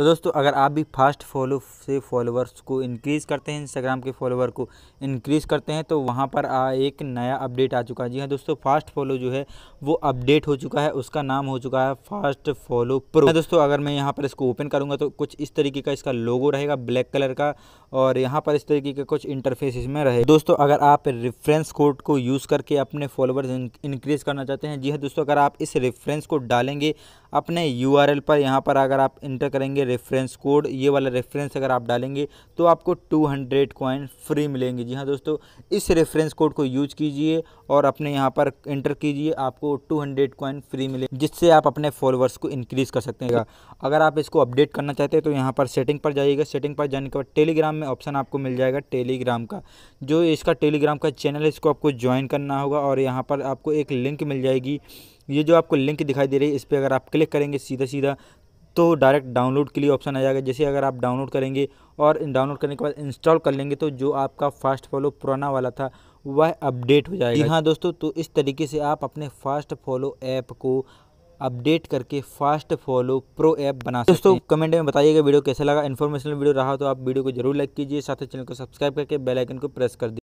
तो दोस्तों अगर आप भी फास्ट फॉलो से फॉलोअर्स को इंक्रीज़ करते हैं इंस्टाग्राम के फॉलोअर को इंक्रीज़ करते हैं तो वहाँ पर आ, एक नया अपडेट आ चुका है जी हाँ दोस्तों फास्ट फॉलो जो है वो अपडेट हो चुका है उसका नाम हो चुका है फास्ट फॉलो प्रो तो दोस्तों अगर मैं यहाँ पर इसको ओपन करूँगा तो कुछ इस तरीके का इसका लोगो रहेगा ब्लैक कलर का और यहाँ पर इस तरीके के कुछ इंटरफेस इसमें रहे दोस्तों अगर आप रेफरेंस कोड को यूज़ करके अपने फॉलोवर्स इंक्रीज़ करना चाहते हैं जी हाँ दोस्तों अगर आप इस रेफरेंस कोड डालेंगे अपने यू पर यहाँ पर अगर आप इंटर करेंगे रेफरेंस कोड ये वाला रेफरेंस अगर आप डालेंगे तो आपको टू हंड्रेड कॉइन फ्री मिलेंगे जी हाँ दोस्तों इस रेफरेंस कोड को यूज कीजिए और अपने यहाँ पर इंटर कीजिए आपको टू हंड्रेड कॉइन फ्री मिले जिससे आप अपने फॉलोअर्स को इंक्रीज़ कर सकते हैं अगर आप इसको अपडेट करना चाहते हैं तो यहाँ पर सेटिंग पर जाइएगा सेटिंग पर जाने के बाद टेलीग्राम में ऑप्शन आपको मिल जाएगा टेलीग्राम का जो इसका टेलीग्राम का चैनल है इसको आपको ज्वाइन करना होगा और यहाँ पर आपको एक लिंक मिल जाएगी ये जो आपको लिंक दिखाई दे रही है इस पर अगर आप क्लिक करेंगे सीधा सीधा तो डायरेक्ट डाउनलोड के लिए ऑप्शन आ जाएगा जैसे अगर आप डाउनलोड करेंगे और डाउनलोड करने के बाद इंस्टॉल कर लेंगे तो जो आपका फास्ट फॉलो पुराना वाला था वह अपडेट हो जाएगा हाँ दोस्तों तो इस तरीके से आप अपने फास्ट फॉलो ऐप को अपडेट करके फास्ट फॉलो प्रो ऐप बना सकते दोस्तों कमेंट में बताइएगा वीडियो कैसा लगा इन्फॉर्मेशनल वीडियो रहा तो आप वीडियो को जरूर लाइक कीजिए साथ ही चैनल को सब्सक्राइब करके बेलाइकन को प्रेस कर दीजिए